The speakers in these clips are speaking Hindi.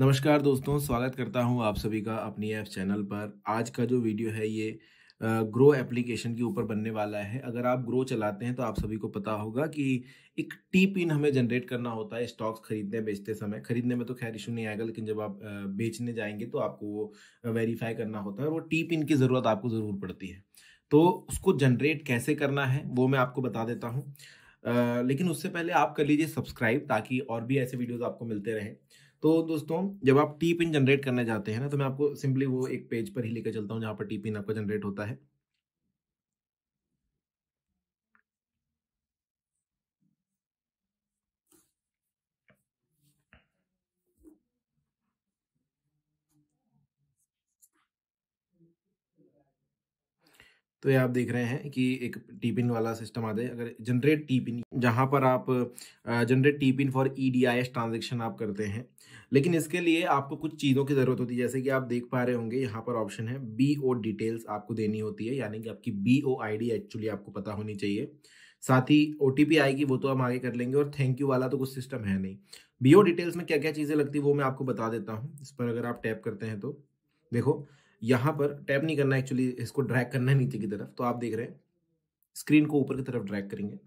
नमस्कार दोस्तों स्वागत करता हूं आप सभी का अपनी ऐप चैनल पर आज का जो वीडियो है ये ग्रो एप्लीकेशन के ऊपर बनने वाला है अगर आप ग्रो चलाते हैं तो आप सभी को पता होगा कि एक टी पिन हमें जनरेट करना होता है स्टॉक्स खरीदने बेचते समय खरीदने में तो खैर इशू नहीं आएगा लेकिन जब आप बेचने जाएंगे तो आपको वो वेरीफाई करना होता है और वो टी पिन की ज़रूरत आपको ज़रूर पड़ती है तो उसको जनरेट कैसे करना है वो मैं आपको बता देता हूँ लेकिन उससे पहले आप कर लीजिए सब्सक्राइब ताकि और भी ऐसे वीडियोज़ आपको मिलते रहें तो दोस्तों जब आप टी पिन जनरेट करने जाते हैं ना तो मैं आपको सिंपली वो एक पेज पर ही लेकर चलता हूँ जहाँ पर टी पिन आपका जनरेट होता है तो ये आप देख रहे हैं कि एक टी पिन वाला सिस्टम आ जाए अगर जनरेट टी पिन जहाँ पर आप generate T PIN for E D I S transaction आप करते हैं लेकिन इसके लिए आपको कुछ चीज़ों की ज़रूरत होती है जैसे कि आप देख पा रहे होंगे यहाँ पर ऑप्शन है बी ओ डिटेल्स आपको देनी होती है यानी कि आपकी B O I D actually आपको पता होनी चाहिए साथ ही ओ टी पी आएगी वो तो हम आगे कर लेंगे और थैंक यू वाला तो कुछ सिस्टम है नहीं बी ओ डिटेल्स में क्या क्या चीज़ें लगती है वो मैं आपको बता देता हूँ इस पर अगर आप टैप करते हैं तो देखो यहाँ पर टैप नहीं करना एक्चुअली इसको ड्रैग करना है नीचे की तरफ तो आप देख रहे हैं स्क्रीन को ऊपर की तरफ ड्रैग करेंगे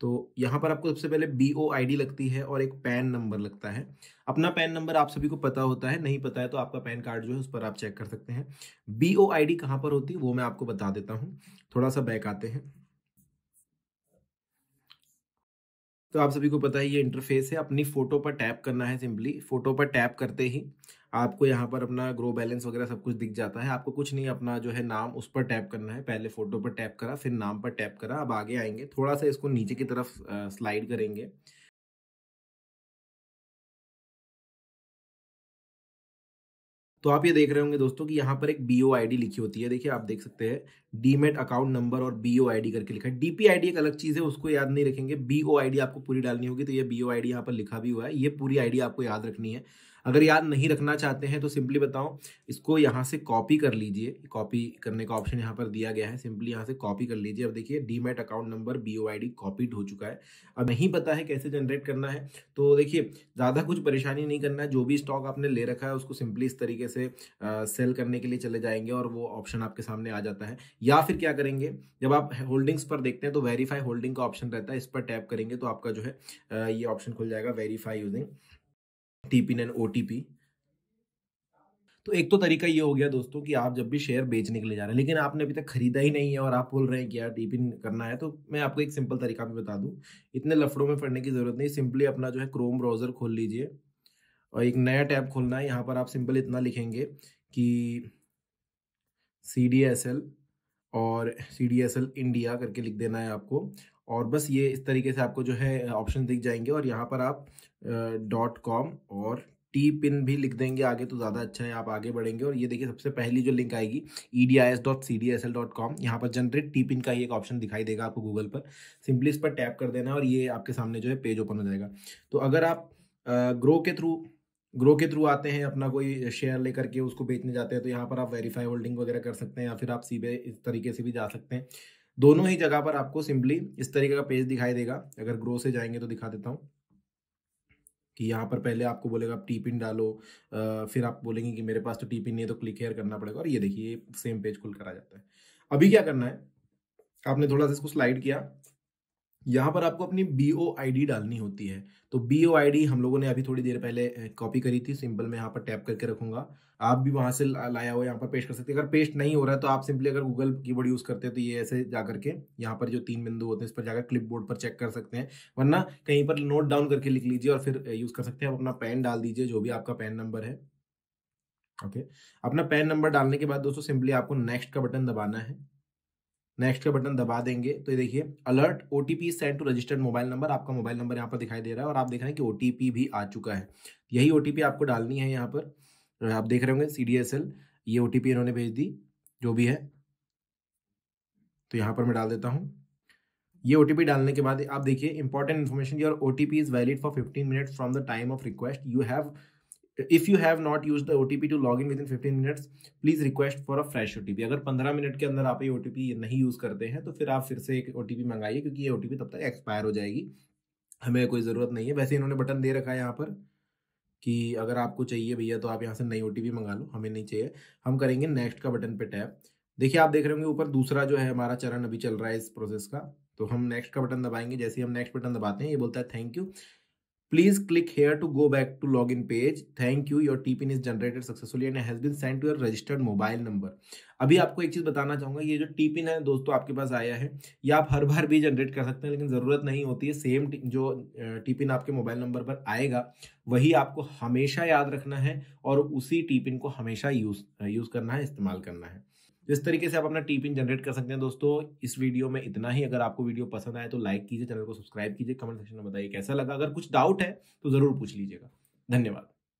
तो यहाँ पर आपको सबसे पहले बी ओ आई डी लगती है और एक पैन नंबर लगता है अपना पैन नंबर आप सभी को पता होता है नहीं पता है तो आपका पैन कार्ड जो है उस पर आप चेक कर सकते हैं बी ओ आई डी कहाँ पर होती है वो मैं आपको बता देता हूँ थोड़ा सा बैक आते हैं तो आप सभी को पता है ये इंटरफेस है अपनी फ़ोटो पर टैप करना है सिंपली फ़ोटो पर टैप करते ही आपको यहाँ पर अपना ग्रो बैलेंस वगैरह सब कुछ दिख जाता है आपको कुछ नहीं अपना जो है नाम उस पर टैप करना है पहले फ़ोटो पर टैप करा फिर नाम पर टैप करा अब आगे आएंगे थोड़ा सा इसको नीचे की तरफ स्लाइड करेंगे तो आप ये देख रहे होंगे दोस्तों कि यहाँ पर एक बी ओ लिखी होती है देखिए आप देख सकते हैं डीमेट अकाउंट नंबर और बी ओ करके लिखा है डीपीआईडी एक अलग चीज़ है उसको याद नहीं रखेंगे बी ओ आपको पूरी डालनी होगी तो ये बी ओ यहाँ पर लिखा भी हुआ है ये पूरी आईडी आपको याद रखनी है अगर याद नहीं रखना चाहते हैं तो सिंपली बताओ इसको यहाँ से कॉपी कर लीजिए कॉपी करने का ऑप्शन यहाँ पर दिया गया है सिंपली यहाँ से कॉपी कर लीजिए अब देखिए demat account number B O I D copied हो चुका है अब नहीं पता है कैसे जनरेट करना है तो देखिए ज़्यादा कुछ परेशानी नहीं करना है जो भी स्टॉक आपने ले रखा है उसको सिंपली इस तरीके से आ, सेल करने के लिए चले जाएंगे और वो ऑप्शन आपके सामने आ जाता है या फिर क्या करेंगे जब आप होल्डिंग्स पर देखते हैं तो वेरीफाई होल्डिंग का ऑप्शन रहता है इस पर टैप करेंगे तो आपका जो है ये ऑप्शन खुल जाएगा verify using TPIN and OTP तो एक तो तरीका ये हो गया दोस्तों कि आप जब भी शेयर बेचने के लिए जा रहे हैं लेकिन आपने अभी तक खरीदा ही नहीं है और आप बोल रहे हैं कि यार टीपिन करना है तो मैं आपको एक सिंपल तरीका भी बता दूं इतने लफड़ों में पड़ने की ज़रूरत नहीं सिंपली अपना जो है क्रोम ब्राउज़र खोल लीजिए और एक नया टैब खोलना है यहाँ पर आप सिंपल इतना लिखेंगे कि सी डी एस एल और C D S L India करके लिख देना है आपको और बस ये इस तरीके से आपको जो है ऑप्शन दिख जाएंगे और यहाँ पर आप डॉट कॉम और टी पिन भी लिख देंगे आगे तो ज़्यादा अच्छा है आप आगे बढ़ेंगे और ये देखिए सबसे पहली जो लिंक आएगी E D I S dot C D S L dot com यहाँ पर जनरेट टी पिन का ही एक ऑप्शन दिखाई देगा आपको गूगल पर सिंपली इस पर टैप कर देना है और ये आपके सामने जो है पेज ओपन हो जाएगा तो अगर आप ग्रो के थ्रू ग्रो के थ्रू आते हैं अपना कोई शेयर लेकर के उसको बेचने जाते हैं तो यहाँ पर आप वेरीफाई होल्डिंग वगैरह कर सकते हैं या फिर आप सीधे इस तरीके से भी जा सकते हैं दोनों ही जगह पर आपको सिंपली इस तरीके का पेज दिखाई देगा अगर ग्रो से जाएंगे तो दिखा देता हूँ कि यहाँ पर पहले आपको बोलेगा आप टीपिन डालो आ, फिर आप बोलेंगे कि मेरे पास तो टीपिन नहीं है तो क्लिक हेयर करना पड़ेगा और ये देखिए सेम पेज खुल कर आ जाता है अभी क्या करना है आपने थोड़ा सा इसको स्लाइड किया यहाँ पर आपको अपनी बी ओ आई डी डालनी होती है तो बी ओ आई डी हम लोगों ने अभी थोड़ी देर पहले कॉपी करी थी सिंपल मैं यहाँ पर टैप करके रखूंगा आप भी वहाँ से लाया हुआ यहाँ पर पेस्ट कर सकते हैं अगर पेस्ट नहीं हो रहा है तो आप सिंपली अगर गूगल की बोर्ड यूज़ करते हैं तो ये ऐसे जा करके यहाँ पर जो तीन बिंदु होते हैं इस पर जाकर क्लिप बोर्ड पर चेक कर सकते हैं वरना कहीं पर नोट डाउन करके लिख लीजिए और फिर यूज़ कर सकते हैं आप अपना पैन डाल दीजिए जो भी आपका पैन नंबर है ओके अपना पैन नंबर डालने के बाद दोस्तों सिंपली आपको नेक्स्ट का बटन दबाना है नेक्स्ट का बटन दबा देंगे तो ये देखिए alert O T P send to registered mobile number आपका मोबाइल नंबर यहाँ पर दिखाई दे रहा है और आप देख रहे हैं कि ओ टी पी भी आ चुका है यही ओ टी पी आपको डालनी है यहाँ पर आप देख रहे होंगे सी डी एस एल ये ओ टी पी इन्होंने भेज दी जो भी है तो यहाँ पर मैं डाल देता हूँ ये ओ डालने के बाद आप देखिए important information your O T P is valid for fifteen minute from the time of request you have if you have not use the P to log in within fifteen minutes please request for a fresh P अगर पंद्रह मिनट के अंदर आप ये पी नहीं यूज करते हैं तो फिर आप फिर से एक पी मंगाइए क्योंकि ये पी तब तक एक्सपायर हो जाएगी हमें कोई ज़रूरत नहीं है वैसे इन्होंने बटन दे रखा है यहाँ पर कि अगर आपको चाहिए भैया तो आप यहाँ से नई ओ मंगा लो हमें नहीं चाहिए हम करेंगे नेक्स्ट का बटन पे टैप देखिए आप देख रहे होंगे ऊपर दूसरा जो है हमारा चरण अभी चल रहा है इस प्रोसेस का तो हम नेक्स्ट का बटन दबाएंगे जैसे हम नेक्स्ट बटन दबाते हैं ये बोलता है thank you Please click here to go back to login page. Thank you. Your TPIN is generated successfully and has been sent to your registered mobile number. अभी आपको एक चीज बताना चाहूंगा ये जो टीपिन है दोस्तों आपके पास आया है ये आप हर बार भी जनरेट कर सकते हैं लेकिन जरूरत नहीं होती है सेम जो टीपिन आपके मोबाइल नंबर पर आएगा वही आपको हमेशा याद रखना है और उसी टीपिन को हमेशा यूज यूज करना है इस्तेमाल करना है जिस तरीके से आप अपना टी पिन जनरेट कर सकते हैं दोस्तों इस वीडियो में इतना ही अगर आपको वीडियो पसंद आए तो लाइक कीजिए चैनल को सब्सक्राइब कीजिए कमेंट सेक्शन में बताइए कैसा लगा अगर कुछ डाउट है तो ज़रूर पूछ लीजिएगा धन्यवाद